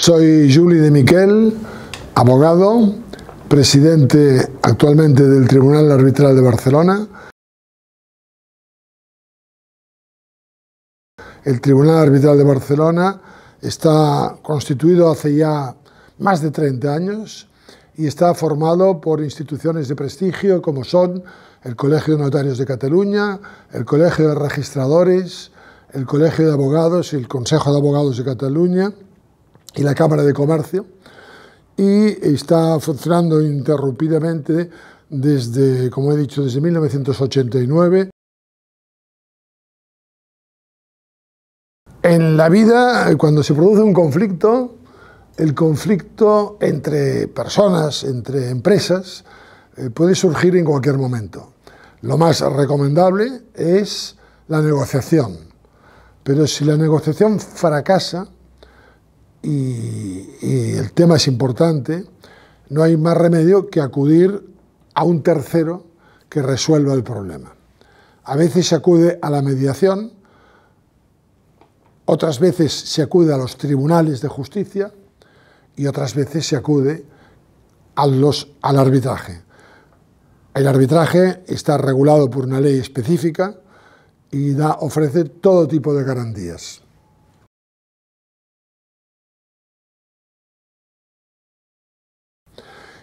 Soy Juli de Miquel, abogado, presidente actualmente del Tribunal Arbitral de Barcelona. El Tribunal Arbitral de Barcelona está constituido hace ya más de 30 años y está formado por instituciones de prestigio como son el Colegio de Notarios de Cataluña, el Colegio de Registradores, el Colegio de Abogados y el Consejo de Abogados de Cataluña y la Cámara de Comercio y está funcionando interrumpidamente desde, como he dicho, desde 1989. En la vida, cuando se produce un conflicto, el conflicto entre personas, entre empresas, eh, puede surgir en cualquier momento. Lo más recomendable es la negociación. Pero si la negociación fracasa, y, el tema es importante, no hay más remedio que acudir a un tercero que resuelva el problema. A veces se acude a la mediación, otras veces se acude a los tribunales de justicia y otras veces se acude al arbitraje. El arbitraje está regulado por una ley específica y da, ofrece todo tipo de garantías.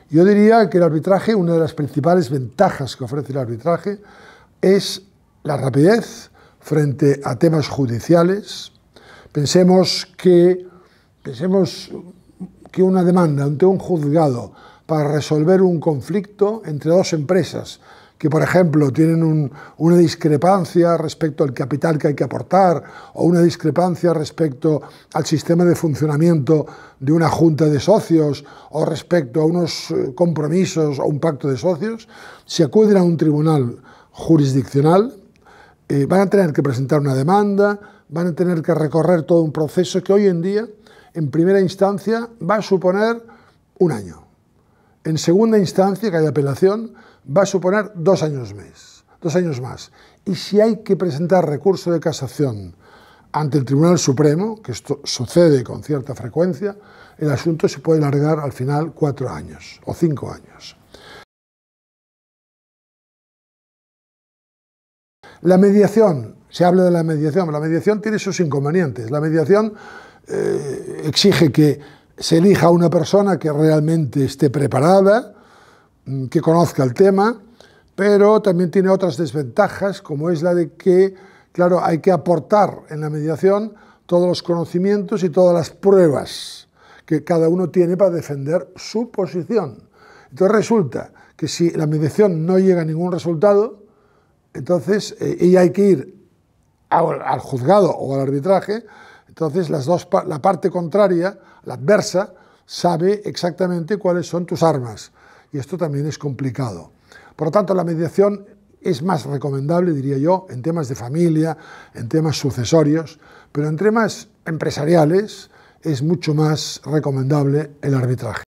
Yo diría que el arbitraje, una de las principales ventajas que ofrece el arbitraje es la rapidez frente a temas judiciales. Pensemos que, pensemos que una demanda ante un juzgado para resolver un conflicto entre dos empresas que, por ejemplo, tienen una discrepancia respecto al capital que hay que aportar o una discrepancia respecto al sistema de funcionamiento de una junta de socios o respecto a unos eh, compromisos o un pacto de socios, si acuden a un tribunal jurisdiccional, eh, van a tener que presentar una demanda, van a tener que recorrer todo un proceso que hoy en día, en primera instancia, va a suponer un año. En segunda instancia, que hay apelación, va a suponer dos años más. Dos años más. Y si hay que presentar recurso de casación ante el Tribunal Supremo, que esto sucede con cierta frecuencia, el asunto se puede alargar al final cuatro años o cinco años. La mediación, se habla de la mediación, la mediación tiene sus inconvenientes. La mediación eh, exige que se elija una persona que realmente esté preparada, Mm, que conozca el tema, pero también tiene otras desventajas, como es la de que, claro, hay que aportar en la mediación todos los conocimientos y todas las pruebas que cada uno tiene para defender su posición. Entonces resulta que si la mediación no llega a ningún resultado, entonces ella eh, hay que ir al, juzgado o al arbitraje, entonces la parte contraria, la adversa, sabe exactamente cuáles son tus armas y esto también es complicado. Por lo tanto, la mediación es más recomendable, diría yo, en temas de familia, en temas sucesorios, pero en temas empresariales es mucho más recomendable el arbitraje.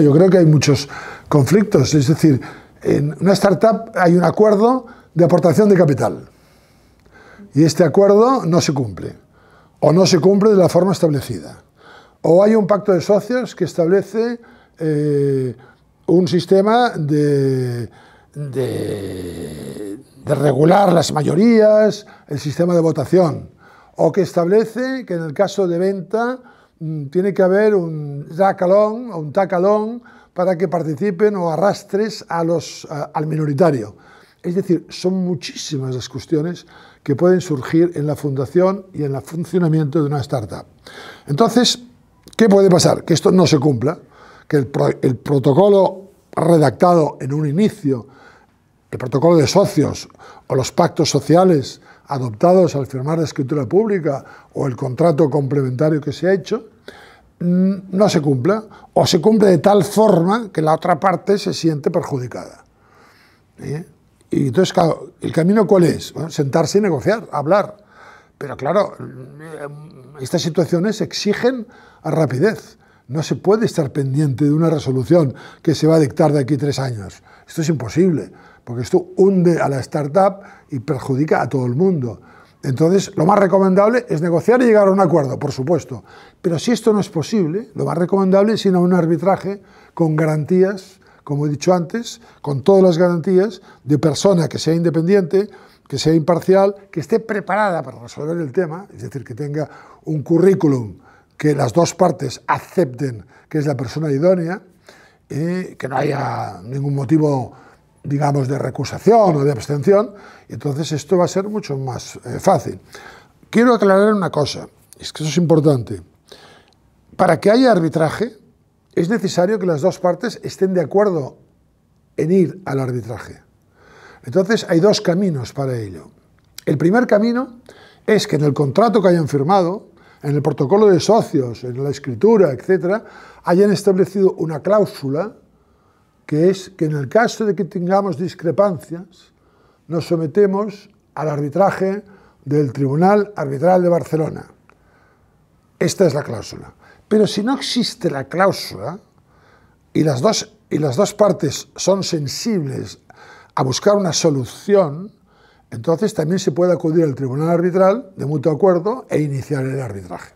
Yo creo que hay muchos conflictos, es decir, en una startup hay un acuerdo de aportación de capital y este acuerdo no se cumple o no se cumple de la forma establecida. O hay un pacto de socios que establece eh, un sistema de, regular las mayorías, el sistema de votación, o que establece que en el caso de venta mm, tiene que haber un jackalón o un tacalón para que participen o arrastres al minoritario. Es decir, son muchísimas las cuestiones que pueden surgir en la fundación y en el funcionamiento de una startup. Entonces, ¿qué puede pasar? Que esto no se cumpla, que el, protocolo redactado en un inicio, el protocolo de socios o los pactos sociales adoptados al firmar la escritura pública o el contrato complementario que se ha hecho, mm, no se cumpla o se cumple de tal forma que la otra parte se siente perjudicada. ¿Eh? entonces, ¿el camino cuál es? sentarse y negociar, hablar. Pero claro, mm, estas situaciones exigen a rapidez. No se puede estar pendiente de una resolución que se va a dictar de aquí tres años. Esto es imposible, porque esto hunde a la startup y perjudica a todo el mundo. Entonces, lo más recomendable es negociar y llegar a un acuerdo, por supuesto. Pero si esto no es posible, lo más recomendable es ir a un arbitraje con garantías como he dicho antes, con todas las garantías de persona que sea independiente, que sea imparcial, que esté preparada para resolver el tema, es decir, que tenga un currículum que las dos partes acepten que es la persona idónea, y que no haya ningún motivo, digamos, de recusación o de abstención, entonces esto va a ser mucho más eh, fácil. Quiero aclarar una cosa, es que eso es importante. Para que haya arbitraje, es necesario que las dos partes estén de acuerdo en ir al arbitraje. Entonces hay dos caminos para ello. El primer camino es que en el contrato que hayan firmado, en el protocolo de socios, en la escritura, etc., hayan establecido una cláusula que es que en el caso de que tengamos discrepancias, nos sometemos al arbitraje del Tribunal Arbitral de Barcelona. Esta es la cláusula. Pero si no existe la cláusula y las dos, y las dos partes son sensibles a buscar una solución, entonces también se puede acudir al tribunal arbitral de mutuo acuerdo e iniciar el arbitraje.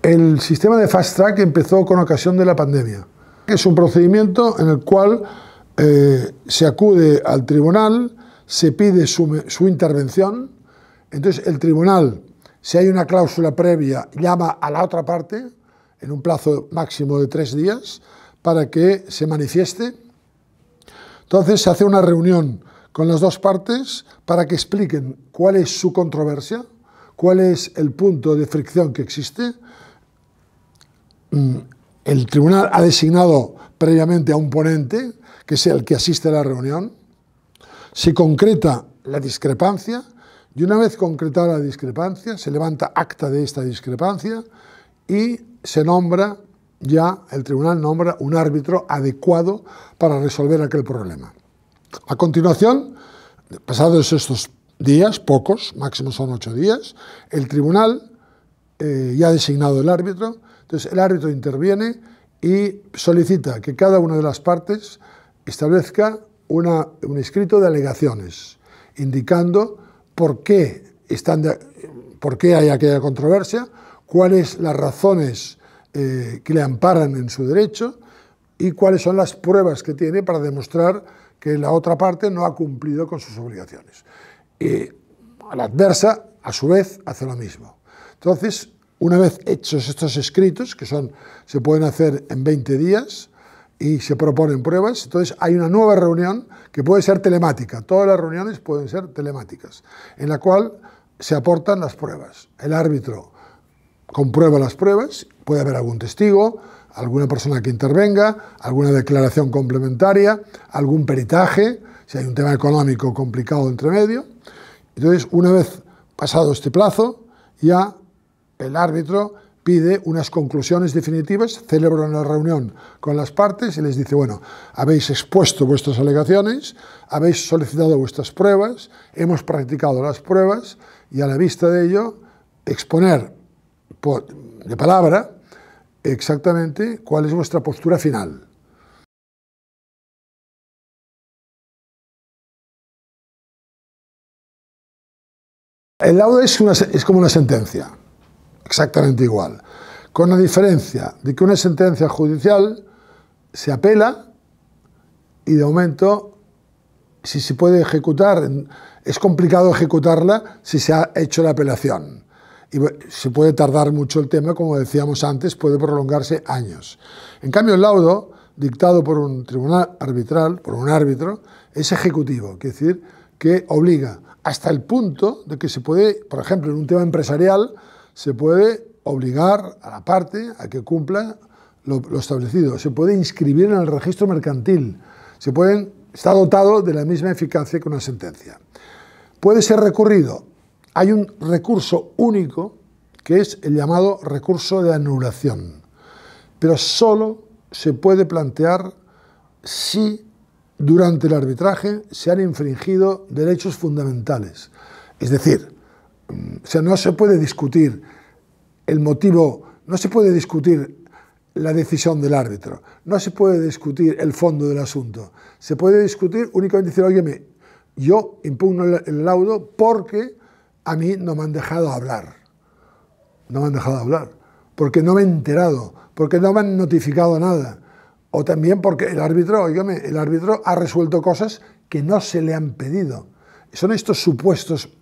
El sistema de Fast Track empezó con ocasión de la pandemia. Es un procedimiento en el cual eh, se acude al tribunal se pide su, intervención, entonces el tribunal, si hay una cláusula previa, llama a la otra parte en un plazo máximo de tres días para que se manifieste. Entonces se hace una reunión con las dos partes para que expliquen cuál es su controversia, cuál es el punto de fricción que existe. Mm, el tribunal ha designado previamente a un ponente, que sea el que asiste a la reunión, se concreta la discrepancia y una vez concretada la discrepancia se levanta acta de esta discrepancia y se nombra ya, el tribunal nombra un árbitro adecuado para resolver aquel problema. A continuación, pasados estos días, pocos, máximo son ocho días, el tribunal eh, ya ha designado el árbitro, entonces el árbitro interviene y solicita que cada una de las partes establezca un escrito de alegaciones, indicando por qué, están por qué hay aquella controversia, cuáles las razones eh, que le amparan en su derecho y cuáles son las pruebas que tiene para demostrar que la otra parte no ha cumplido con sus obligaciones. Y la adversa, a su vez, hace lo mismo. Entonces, una vez hechos estos escritos, que son, se pueden hacer en 20 días, y se proponen pruebas, entonces hay una nueva reunión que puede ser telemática, todas las reuniones pueden ser telemáticas, en la cual se aportan las pruebas. El árbitro comprueba las pruebas, puede haber algún testigo, alguna persona que intervenga, alguna declaración complementaria, algún peritaje, si hay un tema económico complicado entre medio. Entonces, una vez pasado este plazo, ya el árbitro pide unas conclusiones definitivas, celebra una reunión con las partes y les dice, bueno, habéis expuesto vuestras alegaciones, habéis solicitado vuestras pruebas, hemos practicado las pruebas y a la vista de ello exponer de palabra exactamente cuál es vuestra postura final. El laudo es como una sentencia exactamente igual. Con la diferencia de que una sentencia judicial se apela y de momento, si se puede ejecutar, es complicado ejecutarla si se ha hecho la apelación. Y se puede tardar mucho el tema, como decíamos antes, puede prolongarse años. En cambio, el laudo, dictado por un tribunal arbitral, por un árbitro, es ejecutivo, es decir, que obliga hasta el punto de que se puede, por ejemplo, en un tema empresarial, se puede obligar a la parte a que cumpla lo, establecido, se puede inscribir en el registro mercantil, se pueden, está dotado de la misma eficacia que una sentencia. Puede ser recurrido. Hay un recurso único que es el llamado recurso de anulación, pero solo se puede plantear si durante el arbitraje se han infringido derechos fundamentales. Es decir, o sea, no se puede discutir el motivo, no se puede discutir la decisión del árbitro, no se puede discutir el fondo del asunto, se puede discutir únicamente decir, oye, yo impugno el laudo porque a mí no me han dejado hablar, no me han dejado hablar, porque no me he enterado, porque no me han notificado nada, o también porque el árbitro, oígame, el árbitro ha resuelto cosas que no se le han pedido. Son estos supuestos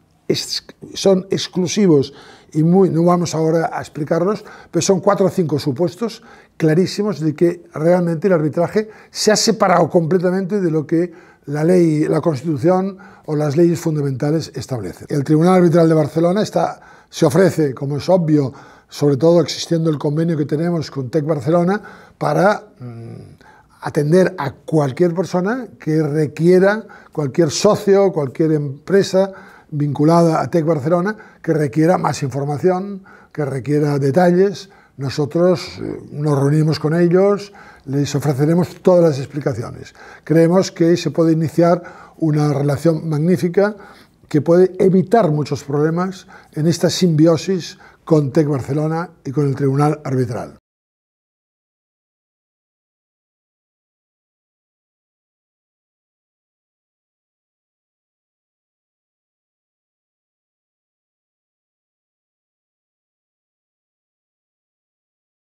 son exclusivos y muy, no vamos ahora a explicarlos, pero son cuatro o cinco supuestos clarísimos de que realmente el arbitraje se ha separado completamente de lo que la ley, la Constitución o las leyes fundamentales establecen. El Tribunal Arbitral de Barcelona está, se ofrece, como es obvio, sobre todo existiendo el convenio que tenemos con TEC Barcelona, para mm, atender a cualquier persona que requiera, cualquier socio, cualquier empresa, vinculada a TEC Barcelona que requiera más información, que requiera detalles. Nosotros eh, nos reunimos con ellos, les ofreceremos todas las explicaciones. Creemos que se puede iniciar una relación magnífica que puede evitar muchos problemas en esta simbiosis con Tec Barcelona y con el Tribunal Arbitral.